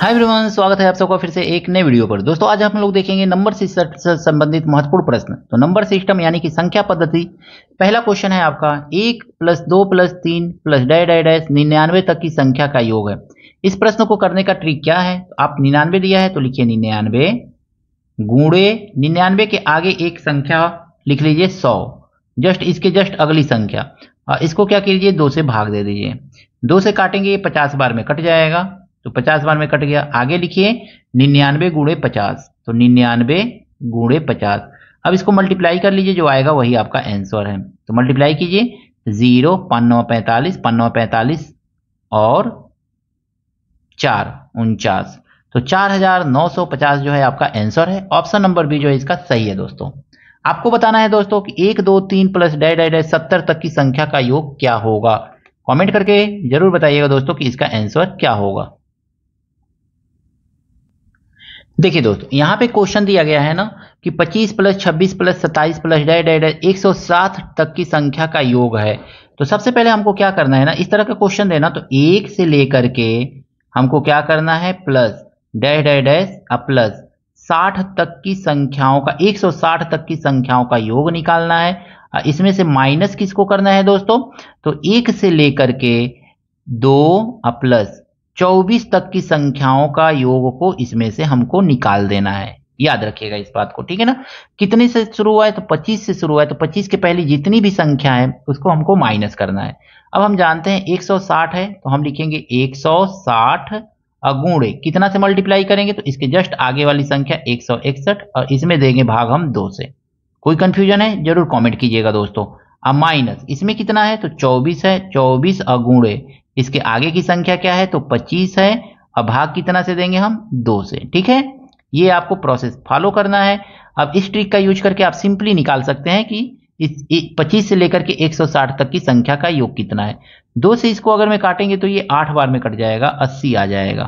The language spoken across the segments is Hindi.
हाय एवरीवन स्वागत है आप सबका फिर से एक नए वीडियो पर दोस्तों आज हम लोग देखेंगे नंबर सिस्टम से संबंधित महत्वपूर्ण प्रश्न तो नंबर सिस्टम यानी कि संख्या पद्धति पहला क्वेश्चन है आपका एक प्लस दो प्लस तीन प्लस डे डे डैश निन्यानवे तक की संख्या का योग है इस प्रश्न को करने का ट्रिक क्या है तो आप निन्यानवे दिया है तो लिखिए निन्यानवे गुणे निन्यानवे के आगे एक संख्या लिख लीजिए सौ जस्ट इसके जस्ट अगली संख्या इसको क्या कीजिए दो से भाग दे दीजिए दो से काटेंगे ये पचास बार में कट जाएगा तो पचास में कट गया आगे लिखिए निन्यानवे गुणे पचास तो निन्यानवे गुणे पचास अब इसको मल्टीप्लाई कर लीजिए जो आएगा वही आपका आंसर है तो मल्टीप्लाई कीजिए जीरो पानवा पैंतालीस पानवा पैंतालीस और चार उनचास तो चार हजार नौ सौ पचास जो है आपका आंसर है ऑप्शन नंबर बी जो है इसका सही है दोस्तों आपको बताना है दोस्तों कि एक दो तीन प्लस डेढ़ डे सत्तर तक की संख्या का योग क्या होगा कमेंट करके जरूर बताइएगा दोस्तों कि इसका आंसर क्या होगा देखिए दोस्तों यहाँ पे क्वेश्चन दिया गया है ना कि 25 प्लस 26 प्लस 27 प्लस डे डे डे एक सौ तक की संख्या का योग है तो सबसे पहले हमको क्या करना है ना इस तरह का क्वेश्चन देना तो एक से लेकर के हमको क्या करना है plus dash dash dash plus 60 तक की संख्याओं का 160 तक की संख्याओं का योग निकालना है इसमें से माइनस किसको करना है दोस्तों तो एक से लेकर के दो प्लस चौबीस तक की संख्याओं का योग को इसमें से हमको निकाल देना है याद रखिएगा इस बात को ठीक है ना कितने से शुरू हुआ है तो 25 से शुरू हुआ है तो 25 के पहले जितनी भी संख्या है उसको हमको माइनस करना है अब हम जानते हैं 160 है तो हम लिखेंगे 160 अगुणे कितना से मल्टीप्लाई करेंगे तो इसके जस्ट आगे वाली संख्या एक और इसमें देंगे भाग हम दो से कोई कंफ्यूजन है जरूर कॉमेंट कीजिएगा दोस्तों अब माइनस इसमें कितना है तो चौबीस है चौबीस अगुणे इसके आगे की संख्या क्या है तो 25 है और भाग कितना से देंगे हम दो से ठीक है ये आपको प्रोसेस फॉलो करना है अब इस ट्रिक का यूज करके आप सिंपली निकाल सकते हैं कि इस 25 से लेकर के 160 तक की संख्या का योग कितना है दो से इसको अगर मैं काटेंगे तो ये आठ बार में कट जाएगा अस्सी आ जाएगा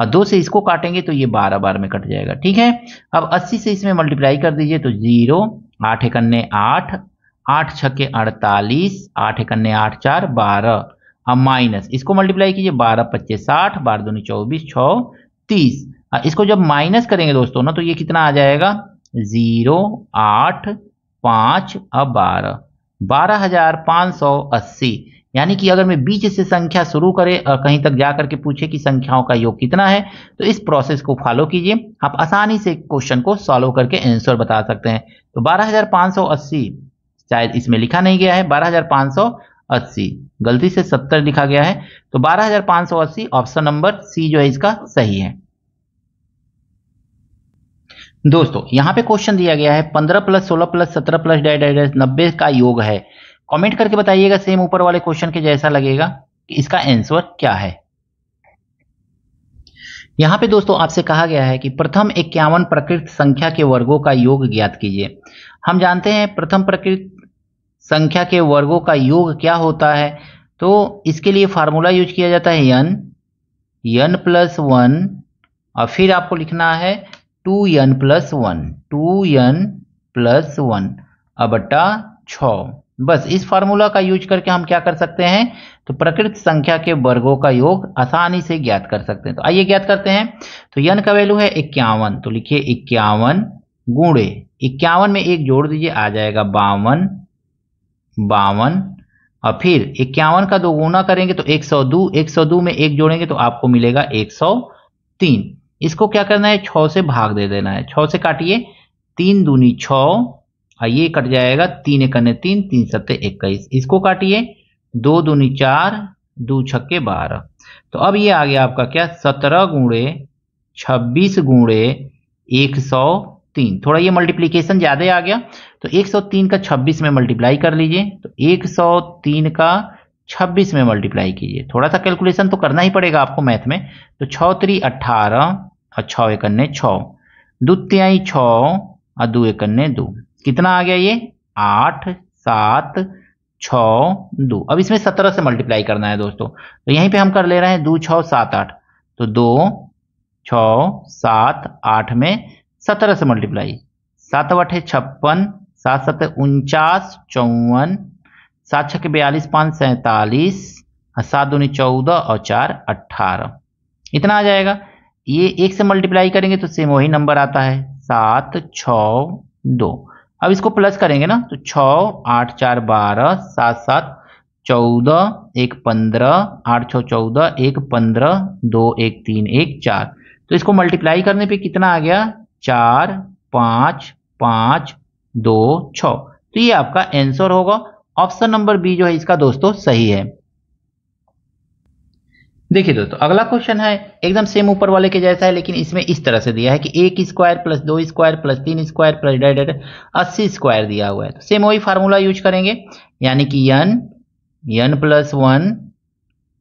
और दो से इसको काटेंगे तो ये बारह बार में कट जाएगा ठीक है अब अस्सी से इसमें मल्टीप्लाई कर दीजिए तो जीरो आठ इकन्ने आठ आठ छक्के अड़तालीस आठ इकन्ने आठ चार बारह और हाँ, माइनस इसको मल्टीप्लाई कीजिए बारह पच्चीस साठ बारह दोनों चौबीस छ तीस हाँ, इसको जब माइनस करेंगे दोस्तों ना तो ये कितना आ जाएगा ज़ीरो आठ पाँच और बारह बारह हज़ार पाँच सौ अस्सी यानी कि अगर मैं बीच से संख्या शुरू करे और कहीं तक जा करके पूछे कि संख्याओं का योग कितना है तो इस प्रोसेस को फॉलो कीजिए आप आसानी से क्वेश्चन को सॉल्व करके आंसर बता सकते हैं तो बारह हजार सौ अस्सी शायद इसमें लिखा नहीं गया है बारह हजार सौ अस्सी गलती से सत्तर लिखा गया है तो बारह हजार पांच सौ अस्सी ऑप्शन नंबर सी जो है इसका सही है दोस्तों यहां पे क्वेश्चन दिया गया है पंद्रह प्लस सोलह प्लस सत्रह प्लस डाइड नब्बे का योग है कमेंट करके बताइएगा सेम ऊपर वाले क्वेश्चन के जैसा लगेगा कि इसका आंसर क्या है यहां पे दोस्तों आपसे कहा गया है कि प्रथम इक्यावन प्रकृत संख्या के वर्गों का योग ज्ञात कीजिए हम जानते हैं प्रथम प्रकृत संख्या के वर्गों का योग क्या होता है तो इसके लिए फार्मूला यूज किया जाता है यन यन प्लस वन और फिर आपको लिखना है two n plus one two n plus one अबटा छ बस इस फार्मूला का यूज करके हम क्या कर सकते हैं तो प्रकृत संख्या के वर्गों का योग आसानी से ज्ञात कर सकते हैं तो आइए ज्ञात करते हैं तो यन का वैल्यू है इक्यावन तो लिखिए इक्यावन गुणे इक्यावन में एक जोड़ दीजिए आ जाएगा बावन बावन और फिर इक्यावन का दो गुना करेंगे तो एक सौ दो एक सौ दो में एक जोड़ेंगे तो आपको मिलेगा एक सौ तीन इसको क्या करना है छ से भाग दे देना है छ से काटिए तीन दूनी छ और ये कट जाएगा तीन एकने तीन तीन सत्ते इक्कीस इसको काटिए दो दूनी चार दो छक्के बारह तो अब ये आ गया आपका क्या सत्रह गुणे छब्बीस गुणे एक सौ तीन थोड़ा ये मल्टीप्लीकेशन ज़्यादा आ गया तो 103 का 26 में मल्टीप्लाई कर लीजिए तो 103 का 26 में मल्टीप्लाई कीजिए थोड़ा सा कैलकुलेशन तो करना ही पड़ेगा आपको मैथ में तो छ त्री अट्ठारह और छः इकन्ने छः द्वितीयाई छ और दो अन्य दो कितना आ गया ये आठ सात छ दो अब इसमें सत्रह से मल्टीप्लाई करना है दोस्तों तो यहीं पे हम कर ले रहे हैं दो छ सात आठ तो दो छ सात आठ में सत्रह से मल्टीप्लाई सात अठे छप्पन सात सत उनचास चौवन सात छः बयालीस पाँच सैंतालीस सात दूनी चौदह और चार अट्ठारह इतना आ जाएगा ये एक से मल्टीप्लाई करेंगे तो सेम वही नंबर आता है सात छ दो अब इसको प्लस करेंगे ना तो छ आठ चार बारह सात सात चौदह एक पंद्रह आठ छः चौदह एक पंद्रह दो एक तीन एक चार तो इसको मल्टीप्लाई करने पे कितना आ गया चार पाँच पाँच दो छ तो ये आपका आंसर होगा ऑप्शन नंबर बी जो है इसका दोस्तों सही है देखिए दोस्तों अगला क्वेश्चन है एकदम सेम ऊपर वाले के जैसा है लेकिन इसमें इस तरह से दिया है कि एक स्क्वायर प्लस दो स्क्वायर प्लस तीन स्क्वायर प्लस डेढ़ डेढ़ अस्सी स्क्वायर दिया हुआ है तो सेम वही फार्मूला यूज करेंगे यानी कि यन यन प्लस वन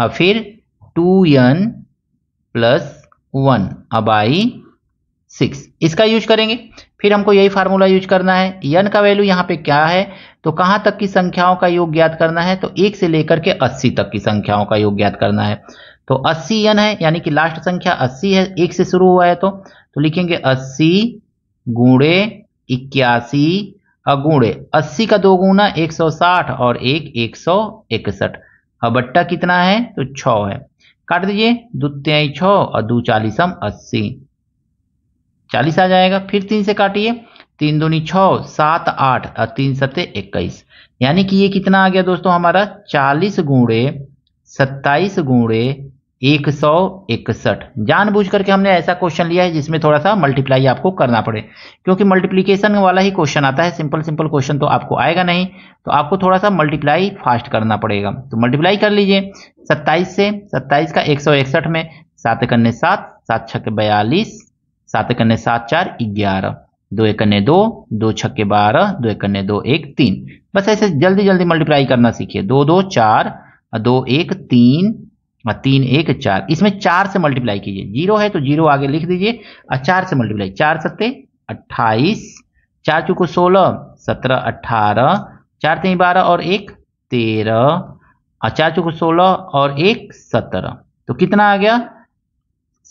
और फिर टू यन प्लस वन अब आई सिक्स इसका यूज करेंगे फिर हमको यही फार्मूला यूज करना है यन का वैल्यू यहाँ पे क्या है तो कहाँ तक की संख्याओं का योग ज्ञात करना है तो एक से लेकर के अस्सी तक की संख्याओं का योग ज्ञात करना है तो अस्सी यन है यानी कि लास्ट संख्या अस्सी है एक से शुरू हुआ है तो तो लिखेंगे अस्सी गुणे इक्यासी अगुणे अस्सी का दो गुना एक सौ साठ और एक एक सौ इकसठ अबट्टा कितना है तो छ है काट दीजिए दो त्याई छ और दो चालीसम अस्सी चालीस आ जाएगा फिर तीन से काटिए तीन दूनी छः सात आठ और तीन सत्य इक्कीस यानी कि ये कितना आ गया दोस्तों हमारा चालीस गुणे सत्ताईस गुणे एक सौ इकसठ बुझ करके हमने ऐसा क्वेश्चन लिया है जिसमें थोड़ा सा मल्टीप्लाई आपको करना पड़े क्योंकि मल्टीप्लीकेशन वाला ही क्वेश्चन आता है सिंपल सिंपल क्वेश्चन तो आपको आएगा नहीं तो आपको थोड़ा सा मल्टीप्लाई फास्ट करना पड़ेगा तो मल्टीप्लाई कर लीजिए सत्ताईस से सत्ताईस का एक सौ इकसठ में सात कन्ने सात सात छः बयालीस सात कन्ने सात चार ग्यारह दो एक कन्ने दो दो छक्के बारह दो एक कन्ने दो एक तीन बस ऐसे जल्दी जल्दी मल्टीप्लाई करना सीखिए दो दो चार दो एक तीन और तीन एक चार इसमें चार से मल्टीप्लाई कीजिए जीरो है तो जीरो आगे लिख दीजिए और चार से मल्टीप्लाई चार सत्ते अट्ठाईस चार चुको सोलह सत्रह अट्ठारह चार तीन बारह और एक तेरह और चार चुको सोलह और एक सत्रह तो कितना आ गया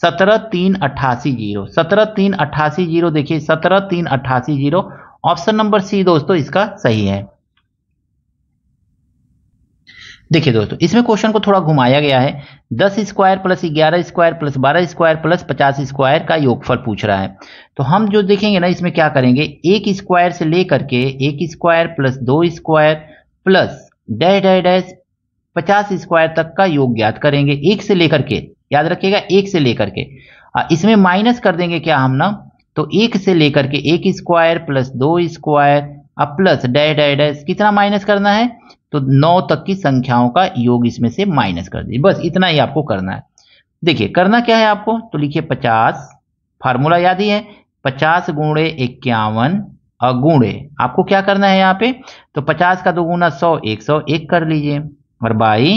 सत्रह तीन अट्ठासी जीरो सत्रह तीन अट्ठासी जीरो देखिए सत्रह तीन अट्ठासी जीरो ऑप्शन नंबर सी दोस्तों इसका सही है देखिए दोस्तों इसमें क्वेश्चन को थोड़ा घुमाया गया है दस स्क्वायर प्लस ग्यारह स्क्वायर प्लस बारह स्क्वायर प्लस पचास स्क्वायर का योगफल पूछ रहा है तो हम जो देखेंगे ना इसमें क्या करेंगे एक स्क्वायर से लेकर के एक स्क्वायर प्लस दो square plus dash dash dash पचास स्क्वायर तक का योग ज्ञात करेंगे एक से लेकर के याद रखिएगा एक से लेकर के इसमें माइनस कर देंगे क्या हम ना तो एक से लेकर के एक स्क्वायर प्लस दो स्क्वायर अब प्लस डे डे डे कितना माइनस करना है तो नौ तक की संख्याओं का योग इसमें से माइनस कर दीजिए बस इतना ही आपको करना है देखिए करना क्या है आपको तो लिखिए पचास फार्मूला याद ही है पचास गुणे इक्यावन अगुणे आपको क्या करना है यहाँ पे तो पचास का दो गुना सौ एक सौ एक कर लीजिए और बाई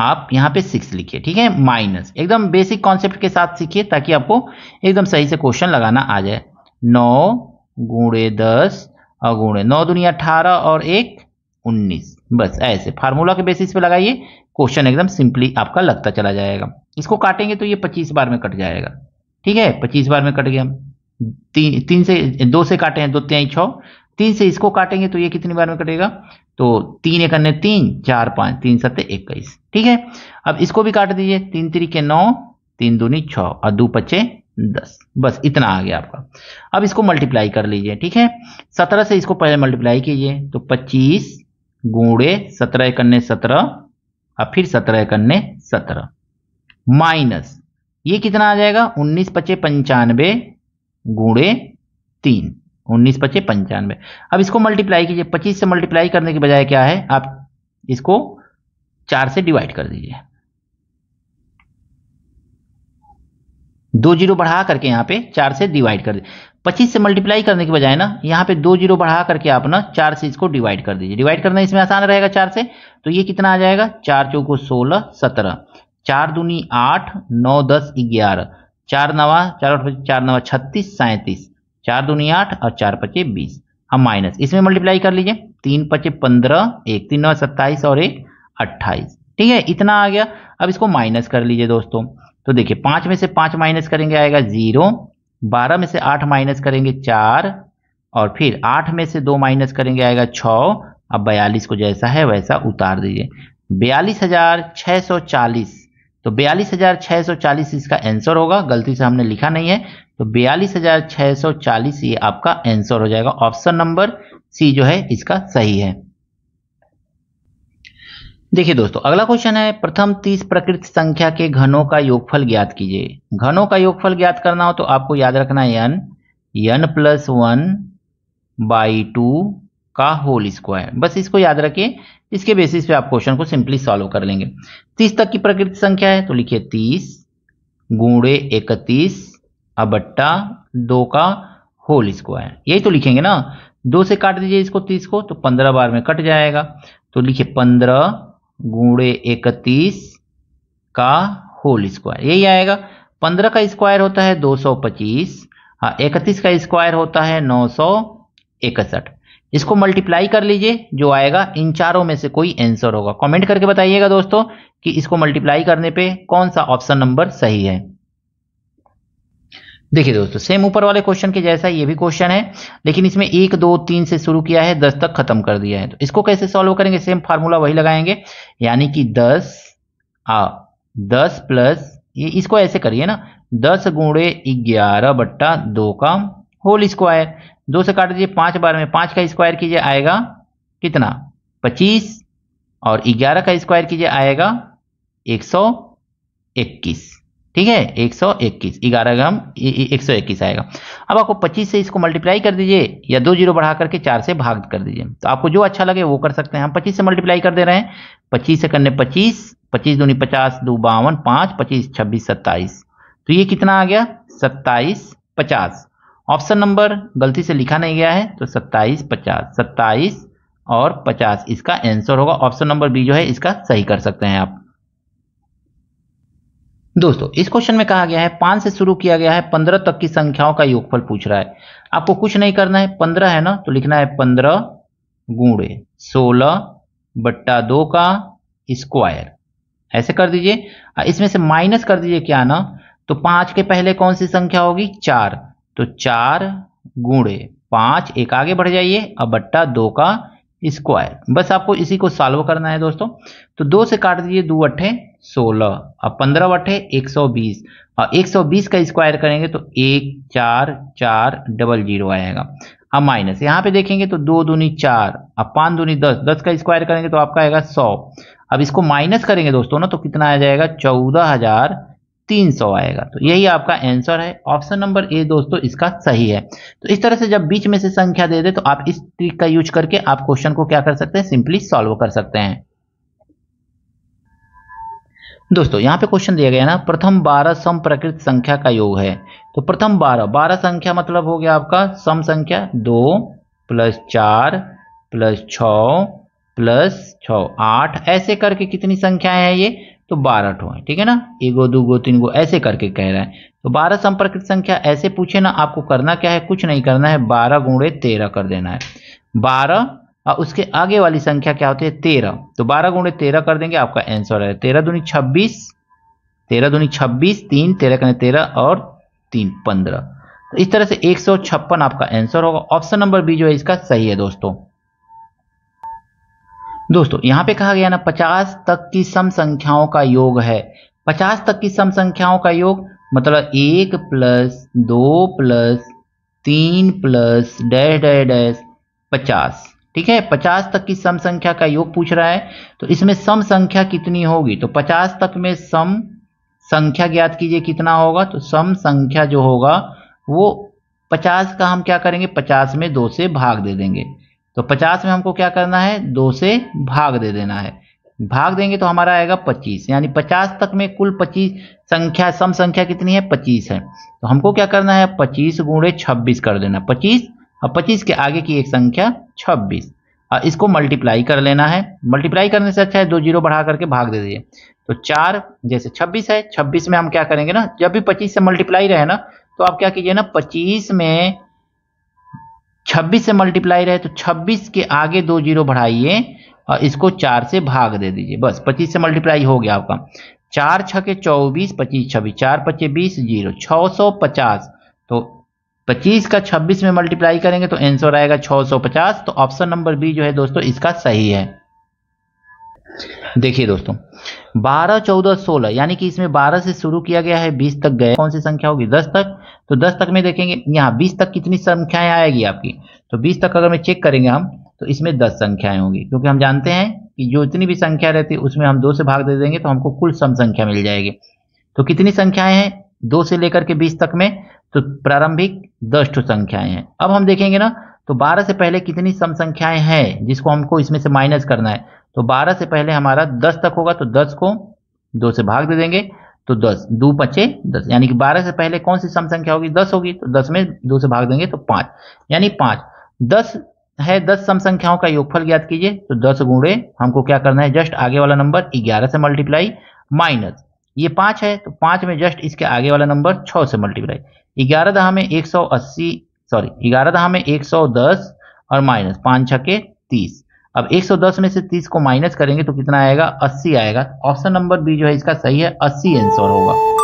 आप यहां पे सिक्स लिखिए ठीक है माइनस एकदम बेसिक कॉन्सेप्ट के साथ सीखिए ताकि आपको एकदम सही से क्वेश्चन लगाना आ जाए नौ गुणे दस और गुणे नौ दुनिया अठारह और एक उन्नीस बस ऐसे फार्मूला के बेसिस पे लगाइए क्वेश्चन एकदम सिंपली आपका लगता चला जाएगा इसको काटेंगे तो ये पच्चीस बार में कट जाएगा ठीक है पच्चीस बार में कट गया तीन तीन से दो से काटे हैं दो त्याई छः तीन से इसको काटेंगे तो ये कितनी बार में कटेगा तो तीन एक अन्य तीन चार पांच तीन सत्य इक्कीस ठीक है अब इसको भी काट दीजिए तीन तरीके नौ तीन दूनी छ और दो पच्चे दस बस इतना आ गया आपका अब इसको मल्टीप्लाई कर लीजिए ठीक है सत्रह से इसको पहले मल्टीप्लाई कीजिए तो पच्चीस गुणे सत्रह एक अन्य सत्रह और फिर सत्रह कन्ने सत्रह माइनस ये कितना आ जाएगा उन्नीस पच्चे पंचानवे गुणे तीन उन्नीस पच्चे पंचानवे अब इसको मल्टीप्लाई कीजिए पच्चीस से मल्टीप्लाई करने के बजाय क्या है आप इसको चार से डिवाइड कर दीजिए दो जीरो बढ़ा करके यहाँ पे चार से डिवाइड कर दीजिए पच्चीस से मल्टीप्लाई करने के बजाय ना यहां पे दो जीरो बढ़ा करके आप ना चार से इसको डिवाइड कर दीजिए डिवाइड करना इसमें आसान रहेगा चार से तो ये कितना आ जाएगा चार चौको सोलह सत्रह चार दूनी आठ नौ दस ग्यारह चार नवा चार चार नवा छत्तीस सैंतीस चार दूनी आठ और चार पचे बीस अब माइनस इसमें मल्टीप्लाई कर लीजिए तीन पचे पंद्रह एक तीन नौ सत्ताईस और एक अट्ठाईस ठीक है इतना आ गया अब इसको माइनस कर लीजिए दोस्तों तो देखिए पाँच में से पाँच माइनस करेंगे आएगा ज़ीरो बारह में से आठ माइनस करेंगे चार और फिर आठ में से दो माइनस करेंगे आएगा छ अब बयालीस को जैसा है वैसा उतार दीजिए बयालीस हज़ार छः सौ चालीस तो बयालीस हज़ार छः सौ चालीस इसका आंसर होगा गलती से हमने लिखा नहीं है तो बयालीस हजार छह सौ चालीस ये आपका आंसर हो जाएगा ऑप्शन नंबर सी जो है इसका सही है देखिए दोस्तों अगला क्वेश्चन है प्रथम तीस प्रकृत संख्या के घनों का योगफल ज्ञात कीजिए घनों का योगफल ज्ञात करना हो तो आपको याद रखना है n n plus one by two का होल स्क्वायर बस इसको याद रखिए इसके बेसिस पे आप क्वेश्चन को सिंपली सॉल्व कर लेंगे तीस तक की प्रकृति संख्या है तो लिखिए तीस गुणे इकतीस बट्टा दो का होल स्क्वायर यही तो लिखेंगे ना दो से काट दीजिए इसको तीस को तो पंद्रह बार में कट जाएगा तो लिखिए पंद्रह गुणे इकतीस का होल स्क्वायर यही आएगा पंद्रह का स्क्वायर होता है दो सौ पच्चीस हाँ इकतीस का स्क्वायर होता है नौ सौ इकसठ इसको मल्टीप्लाई कर लीजिए जो आएगा इन चारों में से कोई आंसर होगा कमेंट करके बताइएगा दोस्तों कि इसको मल्टीप्लाई करने पे कौन सा ऑप्शन नंबर सही है देखिए दोस्तों सेम ऊपर वाले क्वेश्चन के जैसा ये भी क्वेश्चन है लेकिन इसमें एक दो तीन से शुरू किया है दस तक खत्म कर दिया है तो इसको कैसे सॉल्व करेंगे सेम फार्मूला वही लगाएंगे यानी कि दस आ दस प्लस ये इसको ऐसे करिए ना दस गुणे ग्यारह बट्टा दो का होल स्क्वायर दो से काट दीजिए पांच बार में पांच का स्क्वायर कीजिए आएगा कितना पच्चीस और ग्यारह का स्क्वायर कीजिए आएगा एक सौ इक्कीस ठीक है एक सौ इक्कीस ग्यारह ग्राम एक सौ इक्कीस आएगा अब आपको पच्चीस से इसको मल्टीप्लाई कर दीजिए या दो जीरो बढ़ा करके चार से भाग कर दीजिए तो आपको जो अच्छा लगे वो कर सकते हैं हम पच्चीस से मल्टीप्लाई कर दे रहे हैं पच्चीस से करने पच्चीस पच्चीस दूनी पचास दो बावन पाँच पच्चीस छब्बीस सत्ताईस तो ये कितना आ गया सत्ताईस पचास ऑप्शन नंबर गलती से लिखा नहीं गया है तो सत्ताईस पचास सत्ताईस और पचास इसका आंसर होगा ऑप्शन नंबर बी जो है इसका सही कर सकते हैं आप दोस्तों इस क्वेश्चन में कहा गया है पांच से शुरू किया गया है पंद्रह तक की संख्याओं का योगफल पूछ रहा है आपको कुछ नहीं करना है पंद्रह है ना तो लिखना है पंद्रह गुणे सोलह बट्टा दो का स्क्वायर ऐसे कर दीजिए इसमें से माइनस कर दीजिए क्या ना तो पांच के पहले कौन सी संख्या होगी चार तो चार गुणे पांच एक आगे बढ़ जाइए अब बट्टा दो का स्क्वायर बस आपको इसी को सॉल्व करना है दोस्तों तो दो से काट दीजिए दो अट्ठे सोलह और पंद्रह अट्ठे एक सौ बीस और एक सौ बीस का स्क्वायर करेंगे तो एक चार चार डबल जीरो आएगा अब माइनस यहाँ पे देखेंगे तो दो दूनी चार अब पाँच दूनी दस दस का स्क्वायर करेंगे तो आपका आएगा सौ अब इसको माइनस करेंगे दोस्तों ना तो कितना आ जाएगा चौदह हजार 300 आएगा तो यही आपका आंसर है ऑप्शन नंबर ए दोस्तों इसका सही है तो इस तरह से जब बीच में से संख्या दे दे तो आप इस ट्रिक का यूज करके आप क्वेश्चन को क्या कर सकते हैं सिंपली सॉल्व कर सकते हैं दोस्तों यहां पे क्वेश्चन दिया गया ना प्रथम बारह सम प्रकृत संख्या का योग है तो प्रथम बारह बारह संख्या मतलब हो गया आपका सम संख्या दो प्लस चार प्लस छ प्लस छ आठ ऐसे करके कितनी संख्याएं हैं ये तो बारह ठो है ठीक है ना एगो दो गो तीन गो ऐसे करके कह रहा है तो बारह संपर्कित संख्या ऐसे पूछे ना आपको करना क्या है कुछ नहीं करना है बारह गुणे तेरह कर देना है बारह और उसके आगे वाली संख्या क्या होती है तेरह तो बारह गुणे तेरह कर देंगे आपका आंसर है तेरह दूनी छब्बीस तेरह दूनी छब्बीस तीन तेरह कने तेरह और तीन पंद्रह तो इस तरह से एक आपका आंसर होगा ऑप्शन नंबर बी जो है इसका सही है दोस्तों दोस्तों यहां पे कहा गया ना पचास तक की सम संख्याओं का योग है पचास तक की सम संख्याओं का योग मतलब एक प्लस दो प्लस तीन प्लस डैश डैश डैश पचास ठीक है पचास तक की सम संख्या का योग पूछ रहा है तो इसमें सम संख्या कितनी होगी तो पचास तक में सम संख्या ज्ञात कीजिए कितना होगा तो सम संख्या जो होगा वो पचास का हम क्या करेंगे पचास में दो से भाग दे देंगे तो पचास में हमको क्या करना है दो से भाग दे देना है भाग देंगे तो हमारा आएगा पच्चीस यानी पचास तक में कुल पच्चीस संख्या सम संख्या कितनी है पच्चीस है तो हमको क्या करना है पच्चीस गुणे छब्बीस कर देना पच्चीस और पच्चीस के आगे की एक संख्या छब्बीस और इसको मल्टीप्लाई कर लेना है मल्टीप्लाई करने से अच्छा है दो जीरो बढ़ा करके भाग दे दिए तो चार जैसे छब्बीस है छब्बीस में हम क्या करेंगे ना जब भी पच्चीस से मल्टीप्लाई रहे ना तो आप क्या कीजिए ना पच्चीस में छब्बीस से मल्टीप्लाई रहे तो छब्बीस के आगे दो जीरो बढ़ाइए और इसको चार से भाग दे दीजिए बस पच्चीस से मल्टीप्लाई हो गया आपका चार छके चौबीस पच्चीस छब्बीस चार पच्चीस बीस जीरो छ सौ पचास तो पच्चीस का छब्बीस में मल्टीप्लाई करेंगे तो आंसर आएगा छः सौ पचास तो ऑप्शन नंबर बी जो है दोस्तों इसका सही है देखिए दोस्तों 12, 14, 16 यानी कि इसमें 12 से शुरू किया गया है 20 तक गए कौन सी संख्या होगी 10 तक तो 10 तक में देखेंगे यहाँ 20 तक कितनी संख्याएं आएगी आपकी तो 20 तक अगर मैं चेक करेंगे हम तो इसमें 10 संख्याएं होंगी क्योंकि हम जानते हैं कि जो इतनी भी संख्या रहती है उसमें हम दो से भाग दे देंगे तो हमको कुल सम संख्या मिल जाएगी तो कितनी संख्याएं हैं दो से लेकर के बीस तक में तो प्रारंभिक दस टू संख्याएं हैं अब हम देखेंगे ना तो बारह से पहले कितनी सम संख्याएं हैं जिसको हमको इसमें से माइनस करना है तो 12 से पहले हमारा 10 तक होगा तो 10 को 2 से भाग दे देंगे तो 10 दो पचे 10 यानी कि 12 से पहले कौन सी सम संख्या होगी 10 होगी तो 10 में 2 से भाग देंगे तो 5 यानी 5 10 है 10 सम संख्याओं का योगफल ज्ञात कीजिए तो 10 गुणे हमको क्या करना है जस्ट आगे वाला नंबर 11 से मल्टीप्लाई माइनस ये पांच है तो पांच में जस्ट इसके आगे वाला नंबर छ से मल्टीप्लाई ग्यारह दहा में एक सौ अस्सी सॉरी ग्यारह दहा में एक सौ दस और माइनस पांच छके के तीस अब 110 में से 30 को माइनस करेंगे तो कितना आएगा 80 आएगा ऑप्शन नंबर बी जो है इसका सही है 80 आंसर होगा